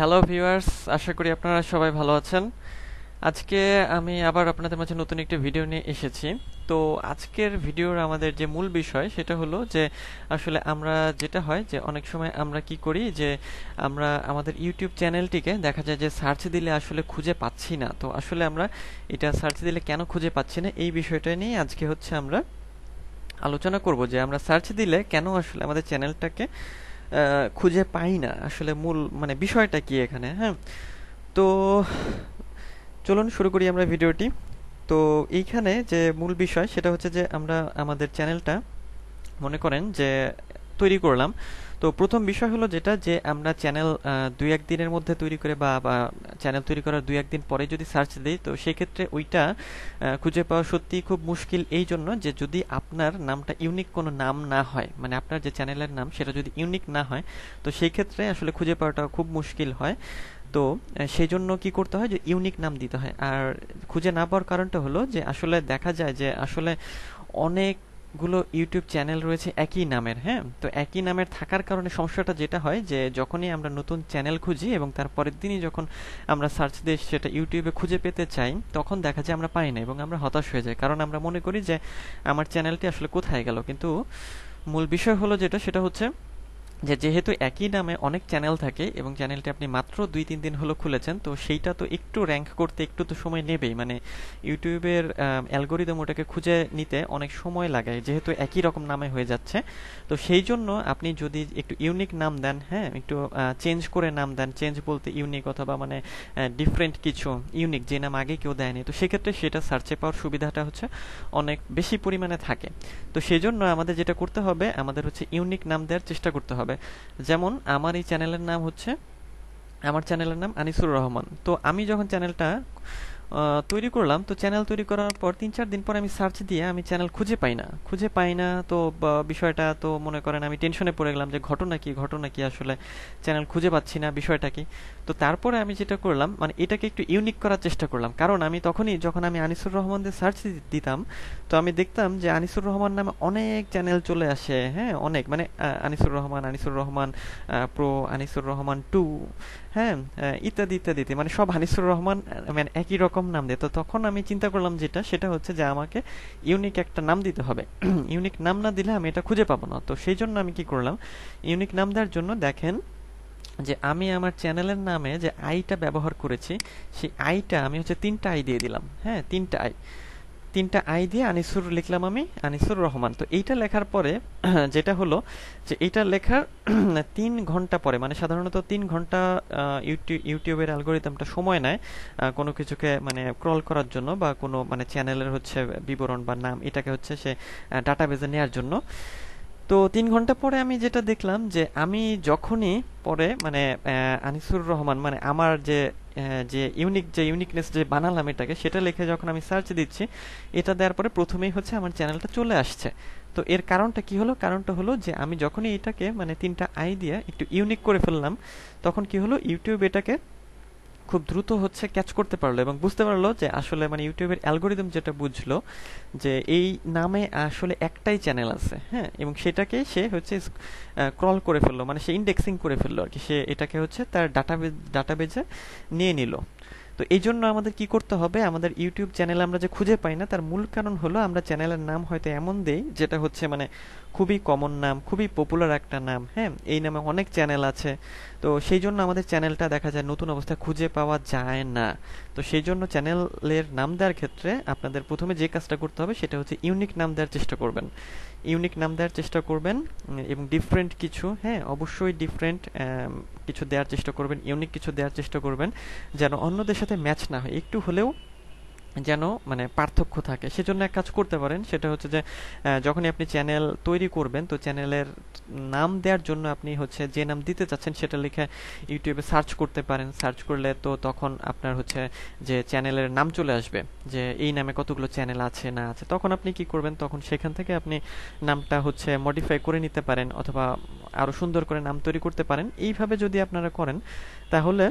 hello viewers আশা করি আপনারা সবাই ভালো আছেন আজকে আমি আবার আপনাদের মাঝে নতুন একটি ভিডিও নিয়ে এসেছি তো আজকের ভিডিওর আমাদের যে মূল বিষয় সেটা হলো যে আসলে আমরা যেটা হয় যে অনেক সময় আমরা কি করি যে আমরা আমাদের ইউটিউব চ্যানেলটিকে দেখা যায় যে সার্চ দিলে আসলে খুঁজে পাচ্ছি না তো আসলে আমরা এটা সার্চ দিলে কেন খুঁজে পাচ্ছি না এই বিষয়টা নিয়ে আজকে হচ্ছে আমরা আলোচনা করব যে আমরা সার্চ দিলে কেন আসলে আমাদের চ্যানেলটাকে খুঁজে পাই না আসলে মূল মানে বিষয়টা কি এখানে হ্যাঁ তো চলুন শুরু করি আমরা ভিডিওটি তো এইখানে যে মূল বিষয় সেটা হচ্ছে যে আমরা আমাদের চ্যানেলটা মনে করেন যে তৈরি করলাম তো প্রথম বিষয় হলো যেটা যে আমরা চ্যানেল দু এক দিনের মধ্যে তৈরি করে বা চ্যানেল তৈরি করার দুই একদিন পরে যদি সার্চ দিই তো সেক্ষেত্রে ওইটা খুঁজে পাওয়া সত্যি খুব মুশকিল এই জন্য যে যদি আপনার নামটা ইউনিক কোনো নাম না হয় মানে আপনার যে চ্যানেলের নাম সেটা যদি ইউনিক না হয় তো সেই ক্ষেত্রে আসলে খুঁজে পাওয়াটা খুব মুশকিল হয় তো সেই জন্য কি করতে হয় যে ইউনিক নাম দিতে হয় আর খুঁজে না পাওয়ার কারণটা হলো যে আসলে দেখা যায় যে আসলে অনেক গুলো ইউটিউব চ্যানেল রয়েছে একই নামের হ্যাঁ তো একই নামের থাকার কারণে সমস্যাটা যেটা হয় যে যখনই আমরা নতুন চ্যানেল খুঁজি এবং তারপরের দিনই যখন আমরা সার্চ দিয়ে সেটা ইউটিউবে খুঁজে পেতে চাই তখন দেখা যায় আমরা পাই না এবং আমরা হতাশ হয়ে যাই কারণ আমরা মনে করি যে আমার চ্যানেলটি আসলে কোথায় গেল কিন্তু মূল বিষয় হলো যেটা সেটা হচ্ছে যে যেহেতু একই নামে অনেক চ্যানেল থাকে এবং চ্যানেলটি আপনি মাত্র দুই তিন দিন হলো খুলেছেন তো সেইটা তো একটু র্যাঙ্ক করতে একটু তো সময় নেবেই মানে ইউটিউবের অ্যালগোরিদম ওটাকে খুঁজে নিতে অনেক সময় লাগে যেহেতু একই রকম নামে হয়ে যাচ্ছে তো সেই জন্য আপনি যদি একটু ইউনিক নাম দেন হ্যাঁ একটু চেঞ্জ করে নাম দেন চেঞ্জ বলতে ইউনিক অথবা মানে ডিফারেন্ট কিছু ইউনিক যে নাম আগে কেউ দেয়নি তো সেক্ষেত্রে সেটা সার্চে পাওয়ার সুবিধাটা হচ্ছে অনেক বেশি পরিমাণে থাকে তো সেই জন্য আমাদের যেটা করতে হবে আমাদের হচ্ছে ইউনিক নাম দেওয়ার চেষ্টা করতে হবে পারে যেমন আমার এই চ্যানেলের নাম হচ্ছে আমার চ্যানেলের নাম আনিসুর রহমান তো আমি যখন চ্যানেলটা তৈরি করলাম তো চ্যানেল তৈরি করার পর তিন চার দিন পর আমি সার্চ দিয়ে আমি চ্যানেল খুঁজে পাই না খুঁজে পাই না তো বিষয়টা তো মনে করেন আমি টেনশনে পড়ে গেলাম যে ঘটনা কি ঘটনা কি আসলে চ্যানেল খুঁজে পাচ্ছি না বিষয়টা কি তো তারপরে আমি যেটা করলাম মানে এটাকে একটু ইউনিক করার চেষ্টা করলাম কারণ আমি তখনই যখন আমি আনিসুর রহমানদের সার্চ দিতাম তো আমি দেখতাম যে আনিসুর রহমান নামে অনেক চ্যানেল চলে আসে হ্যাঁ অনেক মানে আনিসুর রহমান আনিসুর রহমান প্রো আনিসুর রহমান টু হ্যাঁ ইত্যাদি ইত্যাদিতে মানে সব আনিসুর রহমান মানে একই রকম এরকম নাম দেয় তো তখন আমি চিন্তা করলাম যেটা সেটা হচ্ছে যে আমাকে ইউনিক একটা নাম দিতে হবে ইউনিক নাম না দিলে আমি এটা খুঁজে পাবো না তো সেই জন্য আমি কি করলাম ইউনিক নাম দেওয়ার জন্য দেখেন যে আমি আমার চ্যানেলের নামে যে আইটা ব্যবহার করেছি সেই আইটা আমি হচ্ছে তিনটা আই দিয়ে দিলাম হ্যাঁ তিনটা আই তিনটা আই দিয়ে আনিসুর লিখলাম আমি আনিসুর রহমান তো এইটা লেখার পরে যেটা হলো যে এটা লেখার তিন ঘন্টা পরে মানে সাধারণত তিন ঘন্টা ইউটিউবের অ্যালগোরিদমটা সময় নেয় কোনো কিছুকে মানে ক্রল করার জন্য বা কোনো মানে চ্যানেলের হচ্ছে বিবরণ বা নাম এটাকে হচ্ছে সে ডাটাবেজে নেওয়ার জন্য তো তিন ঘন্টা পরে আমি যেটা দেখলাম যে আমি যখনই পরে মানে আনিসুর রহমান মানে আমার যে যে ইউনিক যে ইউনিকনেস যে বানালাম এটাকে সেটা লিখে যখন আমি সার্চ দিচ্ছি এটা দেওয়ার পরে প্রথমেই হচ্ছে আমার চ্যানেলটা চলে আসছে তো এর কারণটা কি হলো কারণটা হলো যে আমি যখনই এটাকে মানে তিনটা আই একটু ইউনিক করে ফেললাম তখন কি হলো ইউটিউব এটাকে খুব দ্রুত হচ্ছে ক্যাচ করতে পারলো এবং বুঝতে পারলো যে আসলে মানে ইউটিউবের অ্যালগোরিদম যেটা বুঝলো যে এই নামে আসলে একটাই চ্যানেল আছে হ্যাঁ এবং সেটাকে সে হচ্ছে ক্রল করে ফেললো মানে সে ইন্ডেক্সিং করে ফেললো আর কি সে এটাকে হচ্ছে তার ডাটাবেজ ডাটাবেজে নিয়ে নিল তো এই জন্য আমাদের কি করতে হবে আমাদের ইউটিউব চ্যানেল আমরা যে খুঁজে পাই না তার মূল কারণ হলো আমরা চ্যানেলের নাম হয়তো এমন দেই যেটা হচ্ছে মানে খুবই কমন নাম খুবই পপুলার একটা নাম হ্যাঁ এই নামে অনেক চ্যানেল আছে তো সেই জন্য আমাদের চ্যানেলটা দেখা যায় নতুন অবস্থা খুঁজে পাওয়া যায় না তো সেই জন্য চ্যানেলের নাম দেওয়ার ক্ষেত্রে আপনাদের প্রথমে যে কাজটা করতে হবে সেটা হচ্ছে ইউনিক নাম দেওয়ার চেষ্টা করবেন ইউনিক নাম দেওয়ার চেষ্টা করবেন এবং ডিফারেন্ট কিছু হ্যাঁ অবশ্যই ডিফারেন্ট কিছু দেওয়ার চেষ্টা করবেন ইউনিক কিছু দেওয়ার চেষ্টা করবেন যেন অন্যদের সাথে ম্যাচ না হয় একটু হলেও যেন মানে পার্থক্য থাকে সেজন্য এক কাজ করতে পারেন সেটা হচ্ছে যে যখনই আপনি চ্যানেল তৈরি করবেন তো চ্যানেলের নাম দেওয়ার জন্য আপনি হচ্ছে যে নাম দিতে চাচ্ছেন সেটা লিখে ইউটিউবে সার্চ করতে পারেন সার্চ করলে তো তখন আপনার হচ্ছে যে চ্যানেলের নাম চলে আসবে যে এই নামে কতগুলো চ্যানেল আছে না আছে তখন আপনি কি করবেন তখন সেখান থেকে আপনি নামটা হচ্ছে মডিফাই করে নিতে পারেন অথবা আরও সুন্দর করে নাম তৈরি করতে পারেন এইভাবে যদি আপনারা করেন তাহলে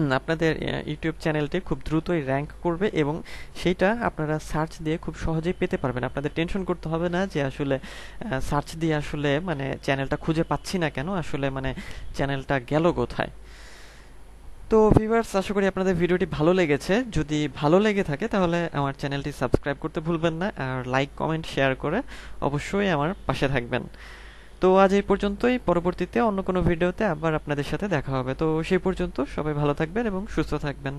আপনাদের ইউটিউব চ্যানেলটি খুব দ্রুতই র্যাঙ্ক করবে এবং সেইটা আপনারা সার্চ দিয়ে খুব সহজেই পেতে পারবেন আপনাদের টেনশন করতে হবে না যে আসলে সার্চ দিয়ে আসলে মানে চ্যানেলটা খুঁজে পাচ্ছি না কেন আসলে মানে চ্যানেলটা গেল কোথায় তো ভিভার্স আশা করি আপনাদের ভিডিওটি ভালো লেগেছে যদি ভালো লেগে থাকে তাহলে আমার চ্যানেলটি সাবস্ক্রাইব করতে ভুলবেন না আর লাইক কমেন্ট শেয়ার করে অবশ্যই আমার পাশে থাকবেন তো আজ এই পর্যন্তই পরবর্তীতে অন্য কোনো ভিডিওতে আবার আপনাদের সাথে দেখা হবে তো সেই পর্যন্ত সবাই ভালো থাকবেন এবং সুস্থ থাকবেন